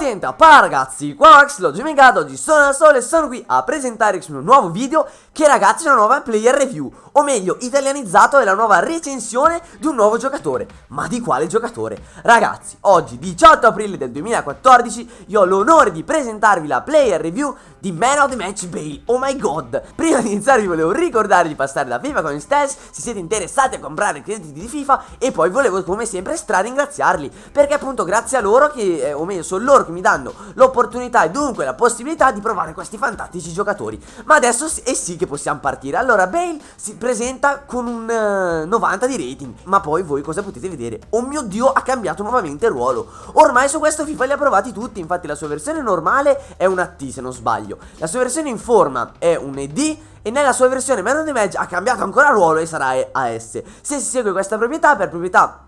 Tienta, pa ragazzi, qua Max, l'ho Gemegato, oggi sono da solo e sono qui a presentare presentarvi un nuovo video che ragazzi è una nuova player review, o meglio italianizzato è la nuova recensione di un nuovo giocatore, ma di quale giocatore? Ragazzi, oggi 18 aprile del 2014 io ho l'onore di presentarvi la player review di Man of the Match Bay, oh my god, prima di iniziare vi volevo ricordare di passare da FIFA con Stats se siete interessati a comprare i crediti di FIFA e poi volevo come sempre stra ringraziarli, perché appunto grazie a loro che, eh, o meglio sono loro che che mi danno l'opportunità e dunque la possibilità di provare questi fantastici giocatori. Ma adesso è sì che possiamo partire. Allora, Bale si presenta con un uh, eh, 90 di rating, ma poi voi cosa potete vedere? Oh mio Dio, ha cambiato nuovamente ruolo. Ormai su questo FIFA li ha provati tutti, infatti la sua versione normale è una T se non sbaglio. La sua versione in forma è un ED e nella sua versione Man of the Match ha cambiato ancora ruolo e sarà AS. Se si segue questa proprietà, per proprietà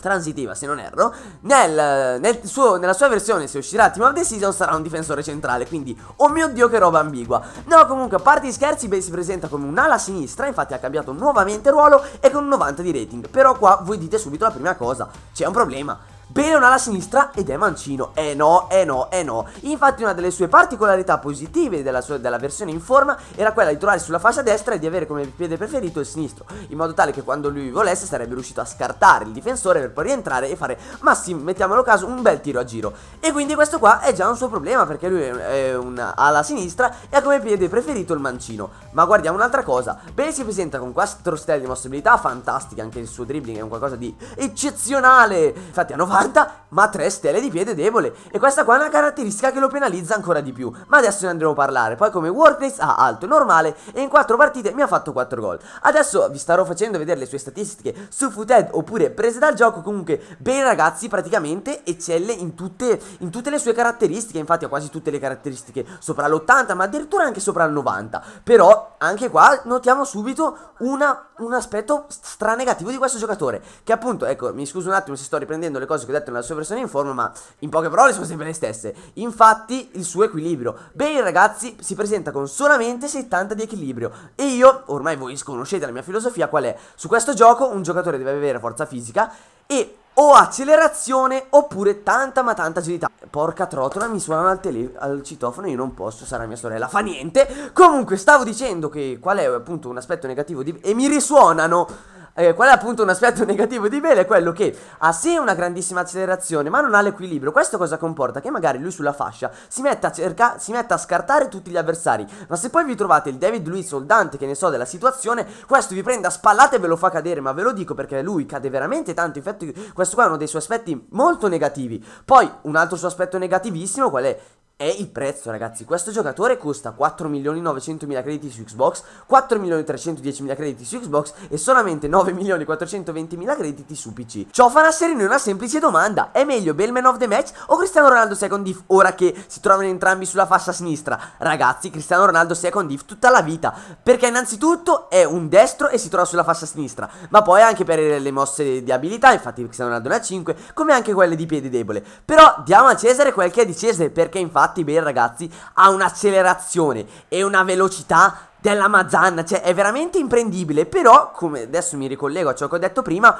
transitiva se non erro nel, nel suo, Nella sua versione se uscirà Team of the Season sarà un difensore centrale Quindi oh mio dio che roba ambigua No comunque a parte i scherzi Beh si presenta come un'ala sinistra Infatti ha cambiato nuovamente ruolo e con un 90 di rating Però qua voi dite subito la prima cosa C'è un problema Belen alla sinistra ed è mancino. Eh no, eh no, eh no. Infatti una delle sue particolarità positive della, sua, della versione in forma era quella di trovare sulla fascia destra e di avere come piede preferito il sinistro, in modo tale che quando lui volesse sarebbe riuscito a scartare il difensore per poi rientrare e fare, ma sì, mettiamolo caso, un bel tiro a giro. E quindi questo qua è già un suo problema perché lui è un alla sinistra e ha come piede preferito il mancino. Ma guardiamo un'altra cosa, Bene si presenta con 4 stelle di mossa fantastiche, anche il suo dribbling è un qualcosa di eccezionale. Infatti hanno fatto quarta, ma tre stelle di piede debole. E questa qua è una caratteristica che lo penalizza ancora di più. Ma adesso ne andremo a parlare. Poi come Workplace ha alto e normale e in quattro partite mi ha fatto 4 gol. Adesso vi starò facendo vedere le sue statistiche su Footed oppure prese dal gioco. Comunque, bene ragazzi, praticamente eccelle in tutte, in tutte le sue caratteristiche. Infatti ha quasi tutte le caratteristiche sopra l'80, ma addirittura anche sopra il 90. Però anche qua notiamo subito una, un aspetto stranegativo di questo giocatore. Che appunto, ecco, mi scuso un attimo se sto riprendendo le cose detto nella sua versione in forma, ma in poche parole sono sempre le stesse. Infatti, il suo equilibrio. Bale, ragazzi, si presenta con solamente 70 di equilibrio. E io, ormai voi conoscete la mia filosofia, qual è? Su questo gioco un giocatore deve avere forza fisica e o accelerazione oppure tanta ma tanta agilità. Porca trotola, mi suonano al, tele- al citofono, io non posso, sarà mia sorella, fa niente. Comunque, stavo dicendo che qual è appunto un aspetto negativo di... E mi risuonano eh, qual è appunto un aspetto negativo di Bale è quello che ha sì una grandissima accelerazione, ma non ha l'equilibrio. Questo cosa comporta? Che magari lui sulla fascia si mette a, cerca, si mette a scartare tutti gli avversari. Ma se poi vi trovate il David Luiz soldante, che ne so, della situazione, questo vi prende a spallate e ve lo fa cadere. Ma ve lo dico perché lui cade veramente tanto. Infatti, questo qua è uno dei suoi aspetti molto negativi. Poi, un altro suo aspetto negativissimo, qual è? è il prezzo, ragazzi. Questo giocatore costa 4.900.000 crediti su Xbox, 4.310.000 crediti su Xbox e solamente 9.420.000 crediti su PC. Ciò fa nascere in noi una semplice domanda. È meglio Bellman of the Match o Cristiano Ronaldo Second If ora che si trovano entrambi sulla fascia sinistra? Ragazzi, Cristiano Ronaldo Second If tutta la vita, perché innanzitutto è un destro e si trova sulla fascia sinistra, ma poi anche per le mosse di abilità, infatti Cristiano Ronaldo ne ha 5, come anche quelle di piede debole. Però diamo a Cesare quel che è di Cesare, perché infatti fatti bene ragazzi ha un'accelerazione e una velocità della mazzanna, cioè è veramente imprendibile, però come adesso mi ricollego a ciò che ho detto prima,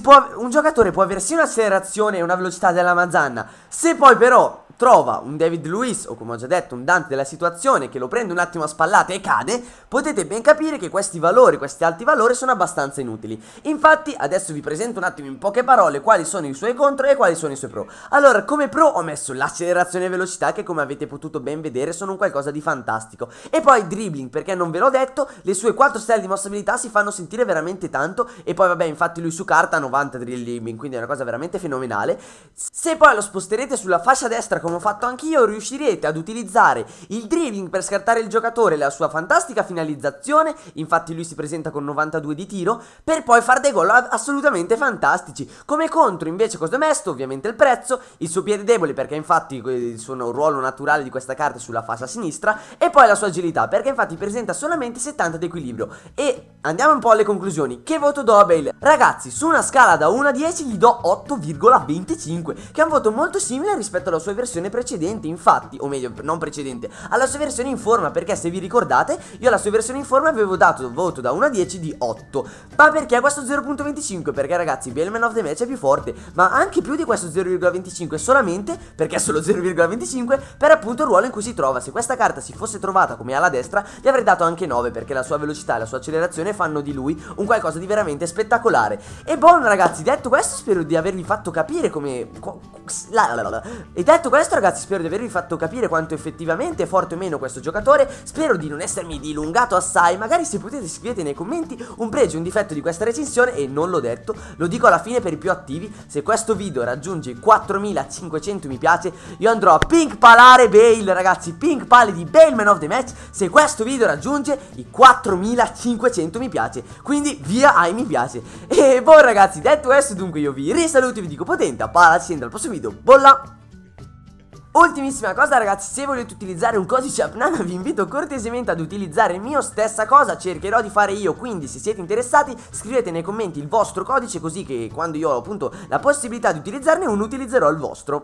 può, un giocatore può avere sia un'accelerazione e una velocità della mazzanna, se poi però trova un David Luiz o come ho già detto un Dante della situazione che lo prende un attimo a spallate e cade, potete ben capire che questi valori, questi alti valori sono abbastanza inutili. Infatti adesso vi presento un attimo in poche parole quali sono i suoi contro e quali sono i suoi pro. Allora come pro ho messo l'accelerazione e velocità che come avete potuto ben vedere sono un qualcosa di fantastico e poi dribbling perché non ve l'ho detto le sue 4 stelle di mossabilità si fanno sentire veramente tanto e poi vabbè infatti lui su carta ha 90 dribbling quindi è una cosa veramente fenomenale. Se poi lo sposterete sulla fascia destra come ho fatto anch'io, riuscirete ad utilizzare il dribbling per scartare il giocatore e la sua fantastica finalizzazione, infatti lui si presenta con 92 di tiro, per poi far dei gol assolutamente fantastici. Come contro invece cosa ho messo? Ovviamente il prezzo, il suo piede debole perché infatti il suo ruolo naturale di questa carta è sulla fascia sinistra e poi la sua agilità perché infatti presenta solamente 70 di equilibrio. E andiamo un po' alle conclusioni. Che voto do a Bale? Ragazzi, su una scala da 1 a 10 gli do 8,25, che è un voto molto simile rispetto alla sua versione versione precedente infatti O meglio, non precedente Alla sua versione in forma perché se vi ricordate Io alla sua versione in forma avevo dato voto da 1 a 10 di 8 Ma perché questo 0.25? Perché ragazzi Bellman of the Match è più forte Ma anche più di questo 0.25 Solamente perché è solo 0.25 Per appunto il ruolo in cui si trova Se questa carta si fosse trovata come alla destra Gli avrei dato anche 9 perché la sua velocità e la sua accelerazione Fanno di lui un qualcosa di veramente spettacolare E buon ragazzi detto questo spero di avervi fatto capire come... La, la, la, e detto questo questo ragazzi spero di avervi fatto capire quanto effettivamente è forte o meno questo giocatore Spero di non essermi dilungato assai Magari se potete scrivete nei commenti un pregio, un difetto di questa recensione E non l'ho detto, lo dico alla fine per i più attivi Se questo video raggiunge i 4500 mi piace Io andrò a pink palare Bale ragazzi Pink pale di Bale Man of the Match Se questo video raggiunge i 4500 mi piace Quindi via ai mi piace E voi boh, ragazzi detto questo dunque io vi risaluto e vi dico potente a ci sento al prossimo video Bolla Ultimissima cosa ragazzi, se volete utilizzare un codice Apnana vi invito cortesemente ad utilizzare il mio, stessa cosa cercherò di fare io, quindi se siete interessati scrivete nei commenti il vostro codice così che quando io ho appunto la possibilità di utilizzarne uno utilizzerò il vostro.